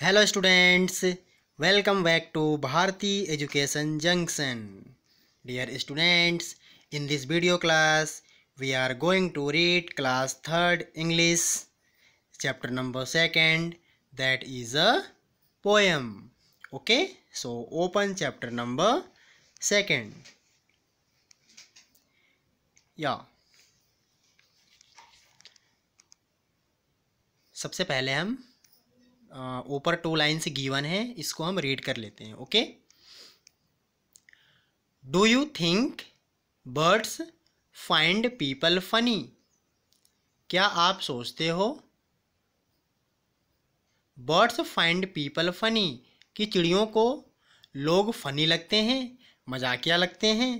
Hello students welcome back to Bharti education junction dear students in this video class we are going to read class third English chapter number second that is a poem okay so open chapter number second या सबसे पहले हम ऊपर two lines given है इसको हम read कर लेते हैं okay do you think birds find people funny क्या आप सोचते हो बर्ड्स फाइंड पीपल फनी कि चिड़ियों को लोग फनी लगते हैं मजाकिया लगते हैं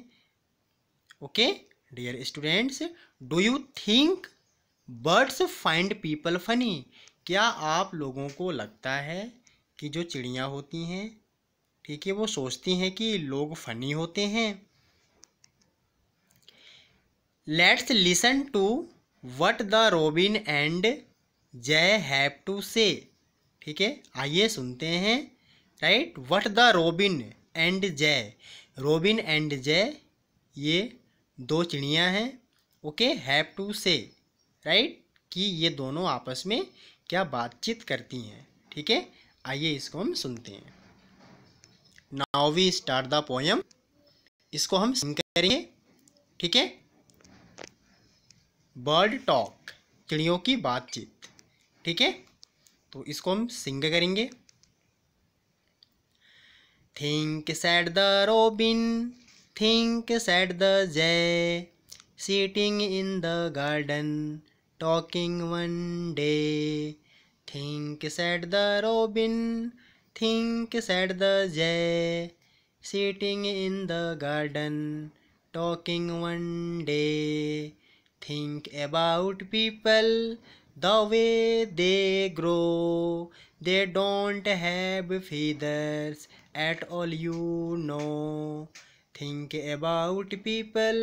okay dear students do you think birds find people funny क्या आप लोगों को लगता है कि जो चिड़िया होती हैं ठीक है वो सोचती हैं कि लोग फनी होते हैं let's listen to what the robin and jay have to say ठीक है आइए सुनते हैं right what the robin and jay robin and jay ये दो चिड़िया हैं okay have to say right कि ये दोनों आपस में क्या बातचीत करती हैं ठीक है आइए इसको हम सुनते हैं now we start the poem इसको हम सिंग करेंगे ठीक है बर्ड टॉक चिड़ियों की बातचीत ठीक है तो इसको हम सिंग करेंगे think said the robin think said the jay sitting in the garden talking one day. Think, said the robin, think, said the jay, sitting in the garden, talking one day. Think about people, the way they grow. They don't have feathers at all, you know. Think about people,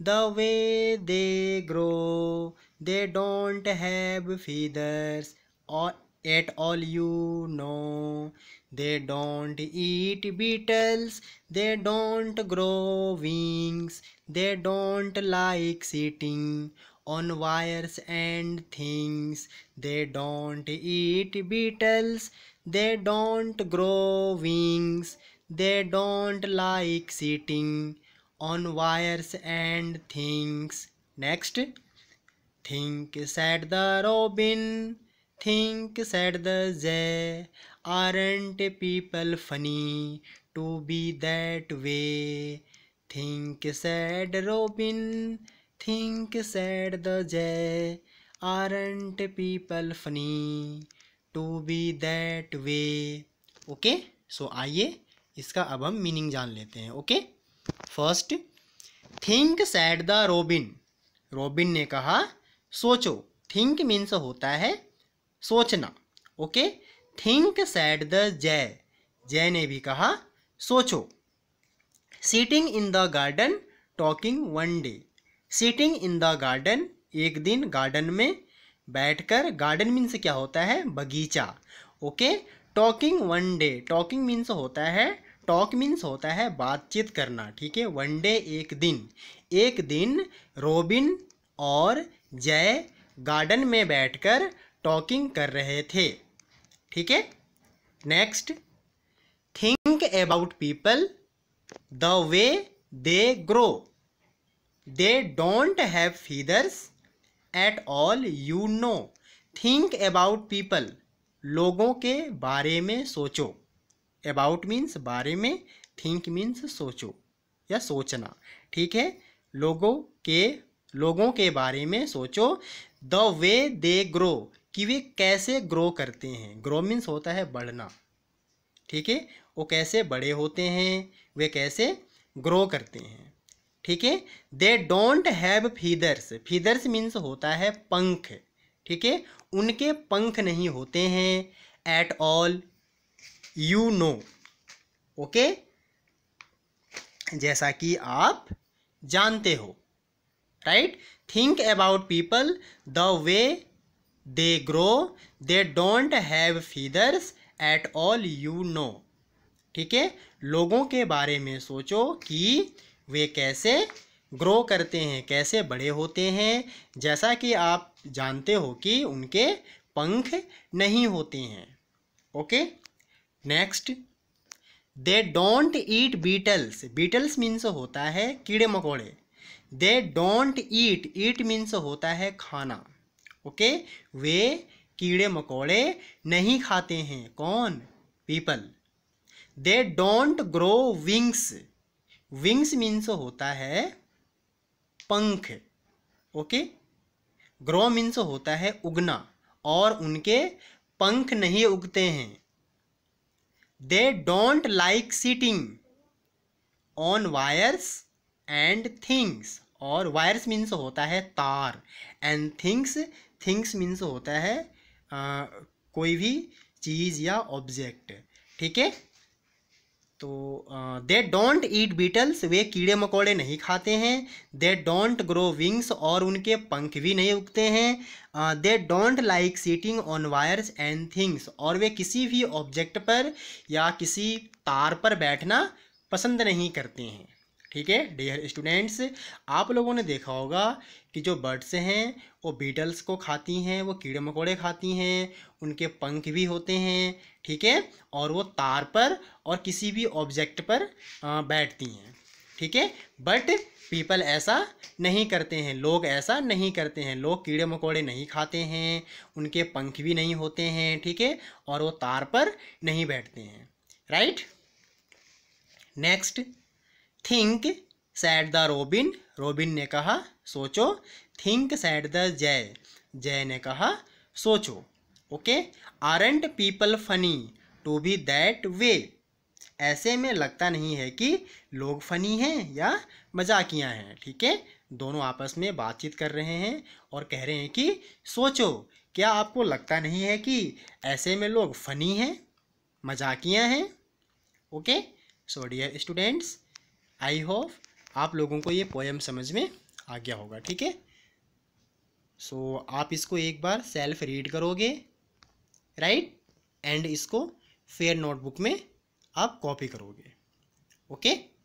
the way they grow they don't have feathers or at all you know they don't eat beetles they don't grow wings they don't like sitting on wires and things they don't eat beetles they don't grow wings they don't like sitting on wires and things next think said the robin think said the jay aren't people funny to be that way think said robin think said the jay aren't people funny to be that way okay so आइए इसका अब हम meaning जान लेते हैं okay first think said the robin robin ने कहा सोचो थिंक मीन्स होता है सोचना ओके थिंक सैड द जय जय ने भी कहा सोचो sitting in the garden talking one day sitting in the garden एक दिन गार्डन में बैठकर गार्डन मीन्स क्या होता है बगीचा okay talking one day talking means होता है टॉक मीन्स होता है बातचीत करना ठीक है वन डे एक दिन एक दिन रोबिन और जय गार्डन में बैठकर टॉकिंग कर रहे थे ठीक है next think about people the way they grow they don't have feathers at all you know think about people लोगों के बारे में सोचो अबाउट मीन्स बारे में थिंक मीन्स सोचो या सोचना ठीक है लोगों के लोगों के बारे में सोचो द वे दे ग्रो कि वे कैसे ग्रो करते हैं ग्रो मीन्स होता है बढ़ना ठीक है वो कैसे बड़े होते हैं वे कैसे ग्रो करते हैं ठीक है they don't have feathers feathers means होता है पंख ठीक है उनके पंख नहीं होते हैं at all you know okay जैसा कि आप जानते हो right think about people the way they grow they don't have feathers at all you know ठीक है लोगों के बारे में सोचो कि वे कैसे ग्रो करते हैं कैसे बड़े होते हैं जैसा कि आप जानते हो कि उनके पंख नहीं होते हैं okay next they don't eat beetles beetles means होता है कीड़े मकोड़े दे डोंट ईट ईट मीन्स होता है खाना ओके वे कीड़े मकोड़े नहीं खाते हैं कौन people they don't grow wings wings means होता है पंख ओके ग्रो मीन्स होता है उगना और उनके पंख नहीं उगते हैं they don't like sitting on wires and things और वायर्स मीन्स होता है तार एंड थिंग्स थिंग्स मीन्स होता है आ, कोई भी चीज़ या ऑब्जेक्ट ठीक है तो दे डोंट ईट बीटल्स वे कीड़े मकोड़े नहीं खाते हैं दे डोंट ग्रो विंग्स और उनके पंख भी नहीं उगते हैं they don't like sitting on wires and things और वे किसी भी ऑब्जेक्ट पर या किसी तार पर बैठना पसंद नहीं करते हैं ठीक है डियर स्टूडेंट्स आप लोगों ने देखा होगा कि जो बर्ड्स हैं वो बीटल्स को खाती हैं वो कीड़े मकोड़े खाती हैं उनके पंख भी होते हैं ठीक है और वो तार पर और किसी भी ऑब्जेक्ट पर बैठती हैं ठीक है बट पीपल ऐसा नहीं करते हैं लोग ऐसा नहीं करते हैं लोग कीड़े मकोड़े नहीं खाते हैं उनके पंख भी नहीं होते हैं ठीक है और वो तार पर नहीं बैठते हैं right next think said the robin robin ने कहा सोचो थिंक सैड द जय जय ने कहा सोचो okay aren't people funny to be that way ऐसे में लगता नहीं है कि लोग फनी हैं या मजाकियाँ हैं ठीक है दोनों आपस में बातचीत कर रहे हैं और कह रहे हैं कि सोचो क्या आपको लगता नहीं है कि ऐसे में लोग फनी हैं मजाकियाँ हैं okay so dear students I hope आप लोगों को ये पोएम समझ में आ गया होगा ठीक है सो आप इसको एक बार सेल्फ रीड करोगे राइट एंड इसको फेयर नोटबुक में आप कॉपी करोगे ओके okay?